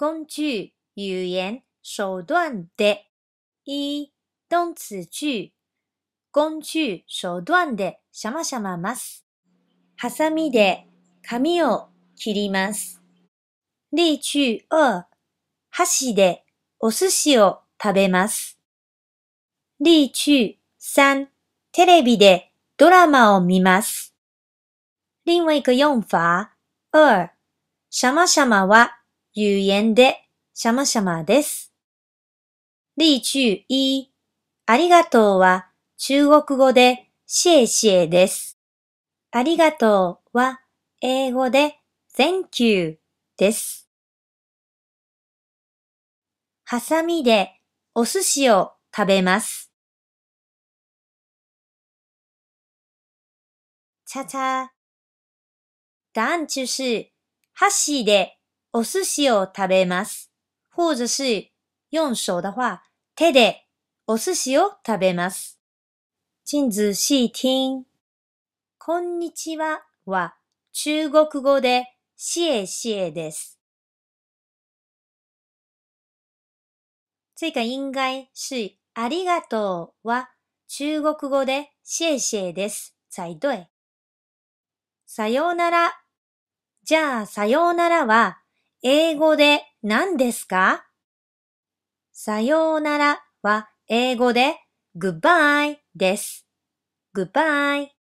工具、语言、手段で。一、動詞句。工具、手段で、しゃましゃまます。ハサミで髪を切ります。例句二、箸でお寿司を食べます。例句三、テレビでドラマを見ます。另外一个用法二、シャマシャマは语言でシャマシャマです。例句一、ありがとうは中国語でシェシェです。ありがとうは英語で Thank you です。ハサミでお寿司を食べます。ちゅ叉。答案就是、箸でお寿司を食べます。或者是四手的话，手でお寿司を食べます。请仔细听。こんにちはは中国語でしえです。这个应该是ありがとうは中国語でしえです才对。さようなら。じゃあさようならは英語で何ですかさようならは英語で goodbye です。goodbye